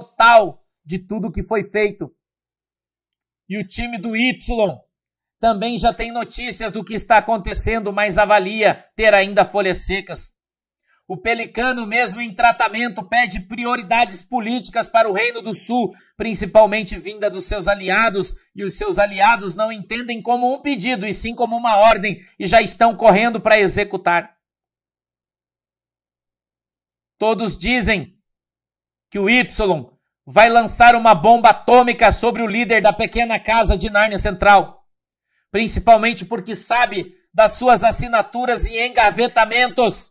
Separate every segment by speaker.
Speaker 1: total de tudo que foi feito. E o time do Y também já tem notícias do que está acontecendo, mas avalia ter ainda folhas secas. O Pelicano, mesmo em tratamento, pede prioridades políticas para o Reino do Sul, principalmente vinda dos seus aliados, e os seus aliados não entendem como um pedido, e sim como uma ordem, e já estão correndo para executar. Todos dizem que o Y vai lançar uma bomba atômica sobre o líder da pequena casa de Nárnia Central. Principalmente porque sabe das suas assinaturas e engavetamentos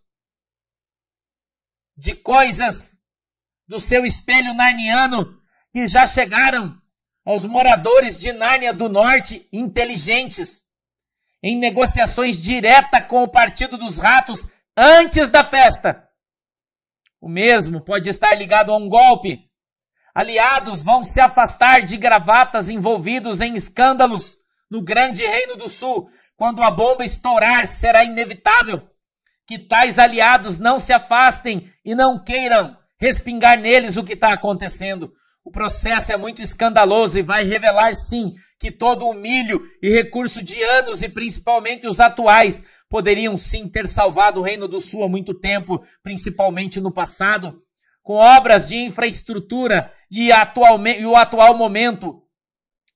Speaker 1: de coisas do seu espelho narniano que já chegaram aos moradores de Nárnia do Norte inteligentes em negociações diretas com o Partido dos Ratos antes da festa. O mesmo pode estar ligado a um golpe. Aliados vão se afastar de gravatas envolvidos em escândalos no Grande Reino do Sul. Quando a bomba estourar, será inevitável que tais aliados não se afastem e não queiram respingar neles o que está acontecendo. O processo é muito escandaloso e vai revelar, sim, que todo o milho e recurso de anos, e principalmente os atuais, poderiam sim ter salvado o Reino do Sul há muito tempo, principalmente no passado, com obras de infraestrutura e, atualmente, e o atual momento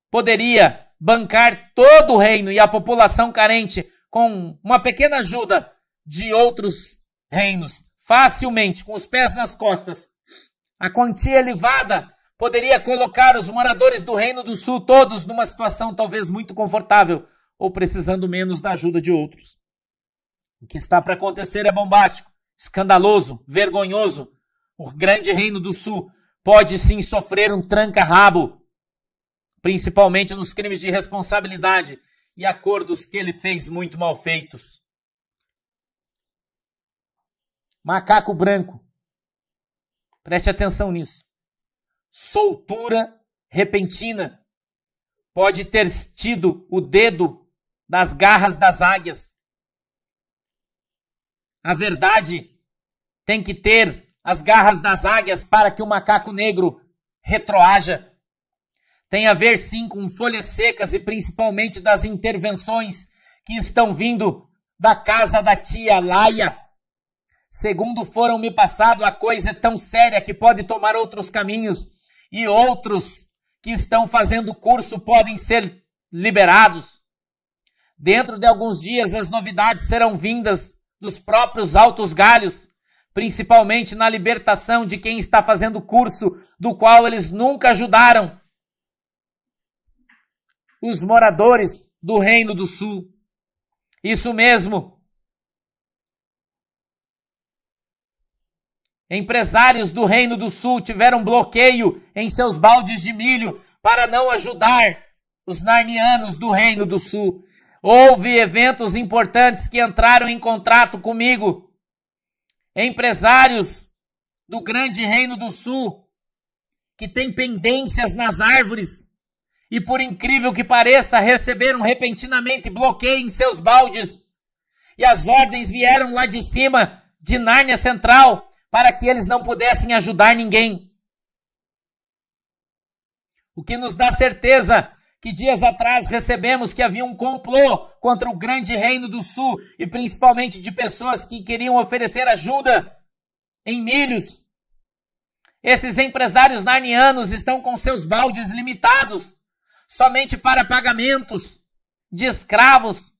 Speaker 1: poderia bancar todo o reino e a população carente com uma pequena ajuda de outros reinos, facilmente, com os pés nas costas. A quantia elevada poderia colocar os moradores do Reino do Sul todos numa situação talvez muito confortável ou precisando menos da ajuda de outros. O que está para acontecer é bombástico, escandaloso, vergonhoso. O grande reino do sul pode sim sofrer um tranca-rabo, principalmente nos crimes de responsabilidade e acordos que ele fez muito mal feitos. Macaco branco. Preste atenção nisso. Soltura repentina pode ter tido o dedo das garras das águias a verdade tem que ter as garras das águias para que o macaco negro retroaja. Tem a ver sim com folhas secas e principalmente das intervenções que estão vindo da casa da tia Laia. Segundo foram me passado, a coisa é tão séria que pode tomar outros caminhos e outros que estão fazendo curso podem ser liberados. Dentro de alguns dias as novidades serão vindas dos próprios altos galhos, principalmente na libertação de quem está fazendo curso do qual eles nunca ajudaram. Os moradores do Reino do Sul. Isso mesmo. Empresários do Reino do Sul tiveram bloqueio em seus baldes de milho para não ajudar os narnianos do Reino do Sul. Houve eventos importantes que entraram em contrato comigo. Empresários do grande reino do sul que têm pendências nas árvores e por incrível que pareça receberam repentinamente bloqueio em seus baldes e as ordens vieram lá de cima de Nárnia Central para que eles não pudessem ajudar ninguém. O que nos dá certeza que dias atrás recebemos que havia um complô contra o grande reino do sul e principalmente de pessoas que queriam oferecer ajuda em milhos. Esses empresários narnianos estão com seus baldes limitados somente para pagamentos de escravos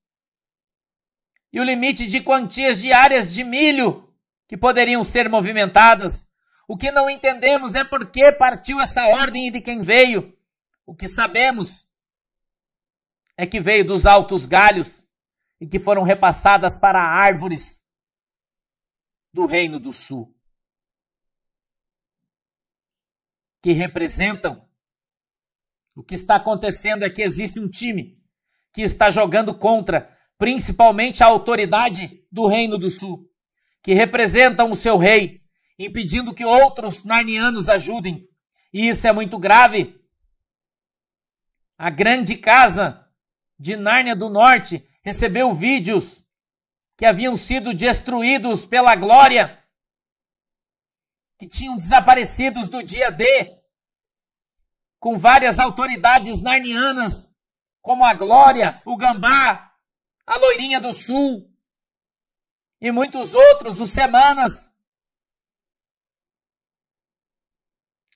Speaker 1: e o limite de quantias diárias de milho que poderiam ser movimentadas. O que não entendemos é por que partiu essa ordem e de quem veio. O que sabemos é que veio dos altos galhos e que foram repassadas para árvores do Reino do Sul, que representam o que está acontecendo é que existe um time que está jogando contra, principalmente a autoridade do Reino do Sul, que representam o seu rei, impedindo que outros narnianos ajudem. E isso é muito grave. A grande casa de Nárnia do Norte recebeu vídeos que haviam sido destruídos pela glória, que tinham desaparecidos do dia D, com várias autoridades narnianas, como a Glória, o Gambá, a Loirinha do Sul e muitos outros, os Semanas.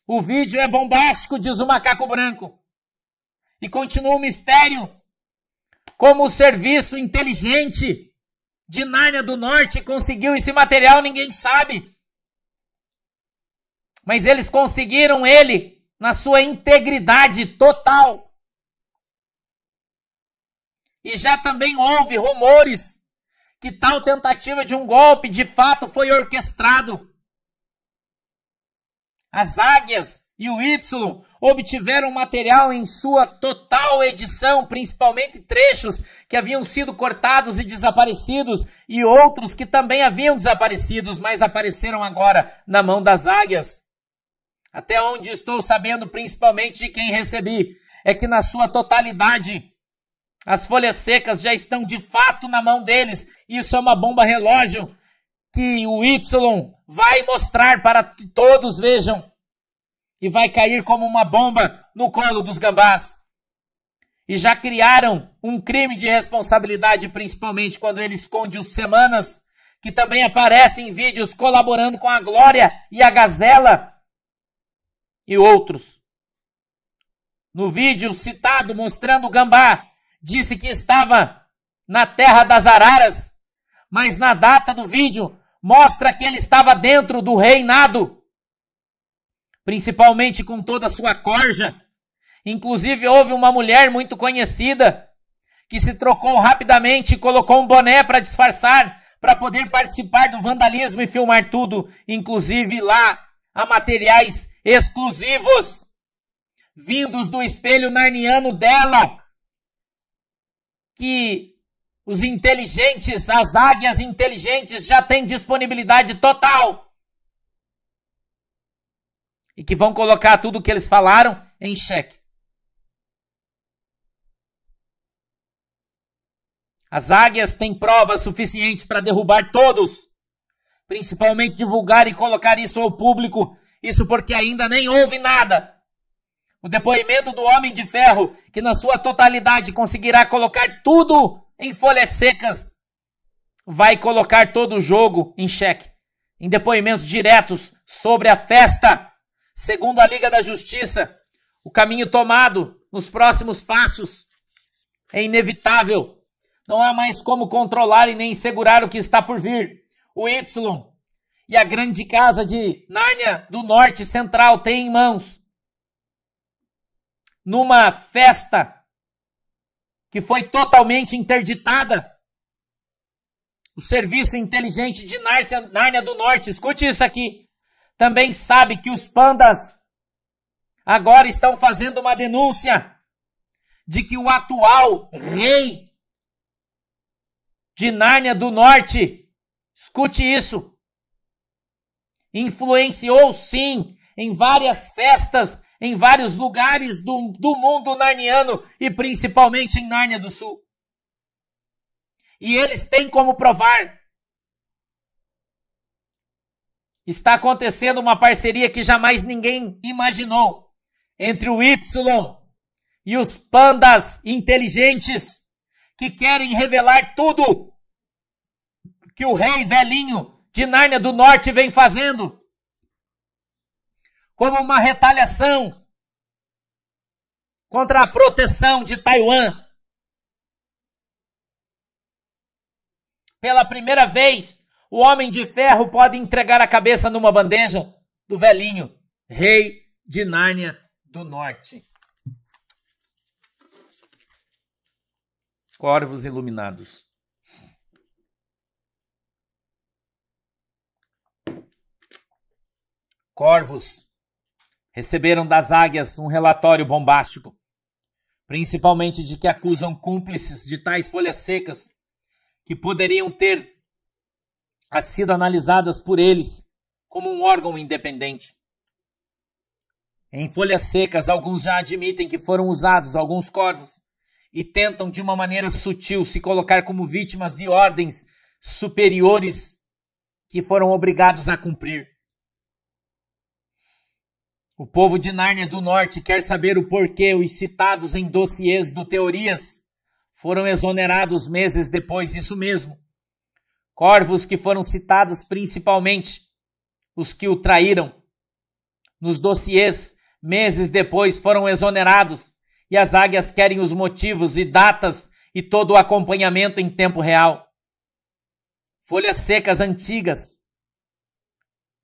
Speaker 1: O vídeo é bombástico, diz o macaco branco. E continua o mistério como o serviço inteligente de Nárnia do Norte conseguiu esse material, ninguém sabe. Mas eles conseguiram ele na sua integridade total. E já também houve rumores que tal tentativa de um golpe de fato foi orquestrado. As águias e o Y obtiveram material em sua total edição, principalmente trechos que haviam sido cortados e desaparecidos e outros que também haviam desaparecido, mas apareceram agora na mão das águias. Até onde estou sabendo, principalmente de quem recebi, é que na sua totalidade as folhas secas já estão de fato na mão deles. Isso é uma bomba relógio que o Y vai mostrar para que todos vejam e vai cair como uma bomba no colo dos gambás. E já criaram um crime de responsabilidade, principalmente quando ele esconde os semanas, que também aparecem em vídeos colaborando com a Glória e a Gazela e outros. No vídeo citado mostrando o gambá, disse que estava na terra das araras, mas na data do vídeo mostra que ele estava dentro do reinado principalmente com toda a sua corja. Inclusive, houve uma mulher muito conhecida que se trocou rapidamente e colocou um boné para disfarçar, para poder participar do vandalismo e filmar tudo, inclusive lá a materiais exclusivos vindos do espelho narniano dela, que os inteligentes, as águias inteligentes já têm disponibilidade total e que vão colocar tudo o que eles falaram em xeque. As águias têm provas suficientes para derrubar todos, principalmente divulgar e colocar isso ao público, isso porque ainda nem houve nada. O depoimento do homem de ferro, que na sua totalidade conseguirá colocar tudo em folhas secas, vai colocar todo o jogo em xeque, em depoimentos diretos sobre a festa segundo a Liga da Justiça, o caminho tomado nos próximos passos é inevitável. Não há mais como controlar e nem segurar o que está por vir. O Y e a grande casa de Nárnia do Norte Central têm em mãos. Numa festa que foi totalmente interditada, o serviço inteligente de Nárnia do Norte, escute isso aqui, também sabe que os pandas agora estão fazendo uma denúncia de que o atual rei de Nárnia do Norte, escute isso, influenciou sim em várias festas, em vários lugares do, do mundo narniano e principalmente em Nárnia do Sul. E eles têm como provar está acontecendo uma parceria que jamais ninguém imaginou entre o Y e os pandas inteligentes que querem revelar tudo que o rei velhinho de Nárnia do Norte vem fazendo como uma retaliação contra a proteção de Taiwan. Pela primeira vez, o homem de ferro pode entregar a cabeça numa bandeja do velhinho, rei de Nárnia do Norte. Corvos iluminados. Corvos receberam das águias um relatório bombástico, principalmente de que acusam cúmplices de tais folhas secas que poderiam ter sido analisadas por eles como um órgão independente. Em folhas secas, alguns já admitem que foram usados alguns corvos e tentam de uma maneira sutil se colocar como vítimas de ordens superiores que foram obrigados a cumprir. O povo de Nárnia do Norte quer saber o porquê os citados em dossiês do Teorias foram exonerados meses depois, isso mesmo corvos que foram citados principalmente os que o traíram. Nos dossiês, meses depois, foram exonerados e as águias querem os motivos e datas e todo o acompanhamento em tempo real. Folhas secas antigas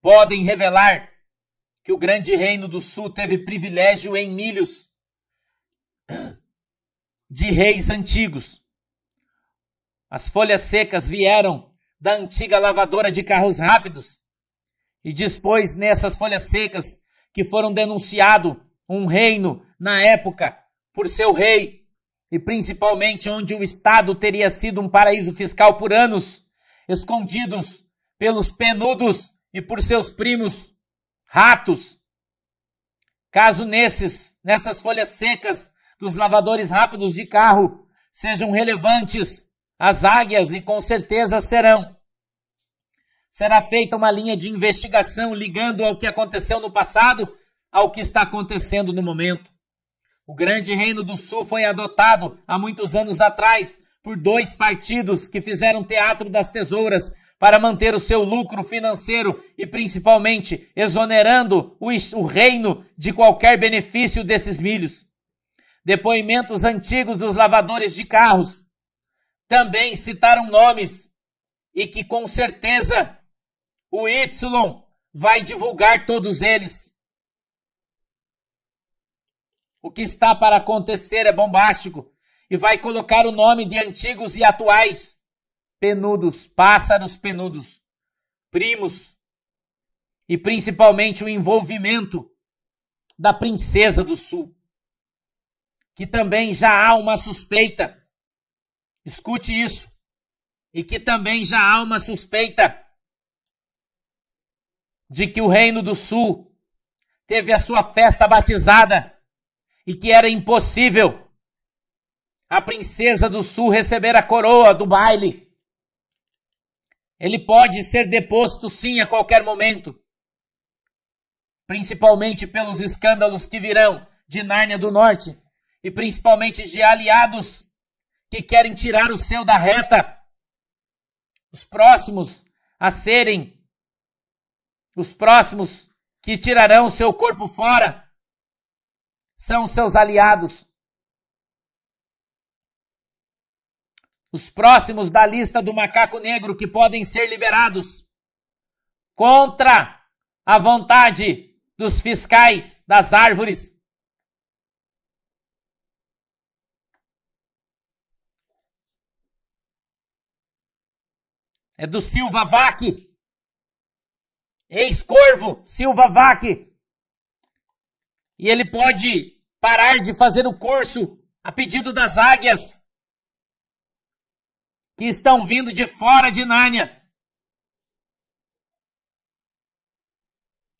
Speaker 1: podem revelar que o grande reino do sul teve privilégio em milhos de reis antigos. As folhas secas vieram da antiga lavadora de carros rápidos e dispôs nessas folhas secas que foram denunciado um reino na época por seu rei e principalmente onde o estado teria sido um paraíso fiscal por anos, escondidos pelos penudos e por seus primos ratos. Caso nesses, nessas folhas secas dos lavadores rápidos de carro sejam relevantes as águias e com certeza serão. Será feita uma linha de investigação ligando ao que aconteceu no passado ao que está acontecendo no momento. O Grande Reino do Sul foi adotado há muitos anos atrás por dois partidos que fizeram teatro das tesouras para manter o seu lucro financeiro e principalmente exonerando o, o reino de qualquer benefício desses milhos. Depoimentos antigos dos lavadores de carros também citaram nomes e que com certeza o Y vai divulgar todos eles. O que está para acontecer é bombástico e vai colocar o nome de antigos e atuais penudos, pássaros penudos, primos e principalmente o envolvimento da princesa do sul, que também já há uma suspeita Escute isso. E que também já há uma suspeita de que o Reino do Sul teve a sua festa batizada e que era impossível a princesa do Sul receber a coroa do baile. Ele pode ser deposto sim a qualquer momento, principalmente pelos escândalos que virão de Nárnia do Norte e principalmente de aliados que querem tirar o seu da reta, os próximos a serem, os próximos que tirarão o seu corpo fora, são os seus aliados. Os próximos da lista do macaco negro que podem ser liberados contra a vontade dos fiscais das árvores É do Silva Vac. Ex-corvo Silva Vac. E ele pode parar de fazer o curso a pedido das águias que estão vindo de fora de Nárnia.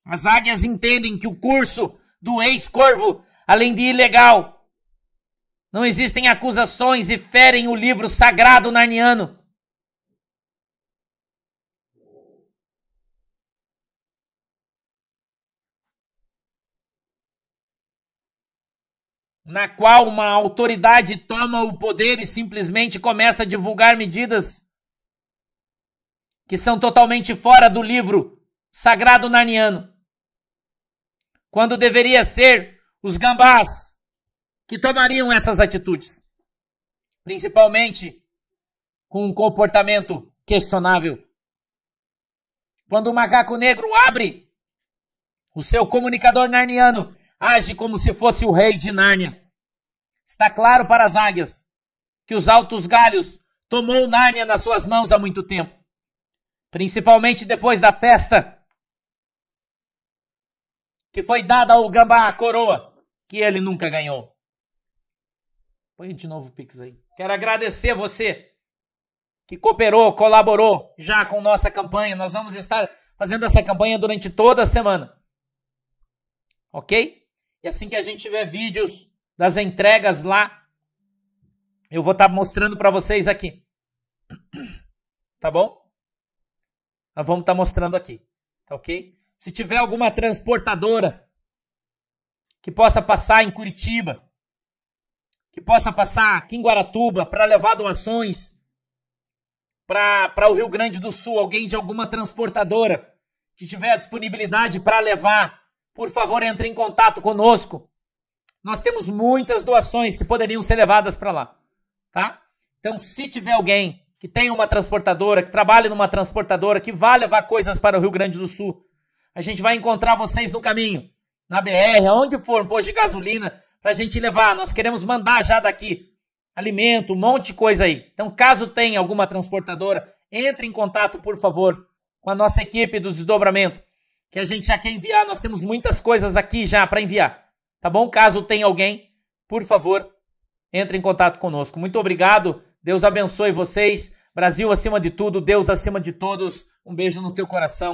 Speaker 1: As águias entendem que o curso do ex-corvo, além de ilegal, não existem acusações e ferem o livro sagrado narniano. na qual uma autoridade toma o poder e simplesmente começa a divulgar medidas que são totalmente fora do livro sagrado narniano. Quando deveria ser os gambás que tomariam essas atitudes, principalmente com um comportamento questionável. Quando o macaco negro abre o seu comunicador narniano, age como se fosse o rei de Nárnia. Está claro para as águias que os altos galhos tomou Nárnia nas suas mãos há muito tempo, principalmente depois da festa que foi dada ao gambá a coroa que ele nunca ganhou. Põe de novo o Pix aí. Quero agradecer você que cooperou, colaborou já com nossa campanha. Nós vamos estar fazendo essa campanha durante toda a semana. Ok? E assim que a gente tiver vídeos das entregas lá. Eu vou estar tá mostrando para vocês aqui. Tá bom? Nós vamos estar tá mostrando aqui. Tá ok? Se tiver alguma transportadora que possa passar em Curitiba, que possa passar aqui em Guaratuba para levar doações para o Rio Grande do Sul, alguém de alguma transportadora que tiver disponibilidade para levar, por favor, entre em contato conosco. Nós temos muitas doações que poderiam ser levadas para lá, tá? Então, se tiver alguém que tem uma transportadora, que trabalha numa transportadora, que vá levar coisas para o Rio Grande do Sul, a gente vai encontrar vocês no caminho, na BR, aonde for, um posto de gasolina, para a gente levar. Nós queremos mandar já daqui alimento, um monte de coisa aí. Então, caso tenha alguma transportadora, entre em contato, por favor, com a nossa equipe do desdobramento, que a gente já quer enviar. Nós temos muitas coisas aqui já para enviar tá bom? Caso tenha alguém, por favor, entre em contato conosco. Muito obrigado. Deus abençoe vocês. Brasil acima de tudo, Deus acima de todos. Um beijo no teu coração.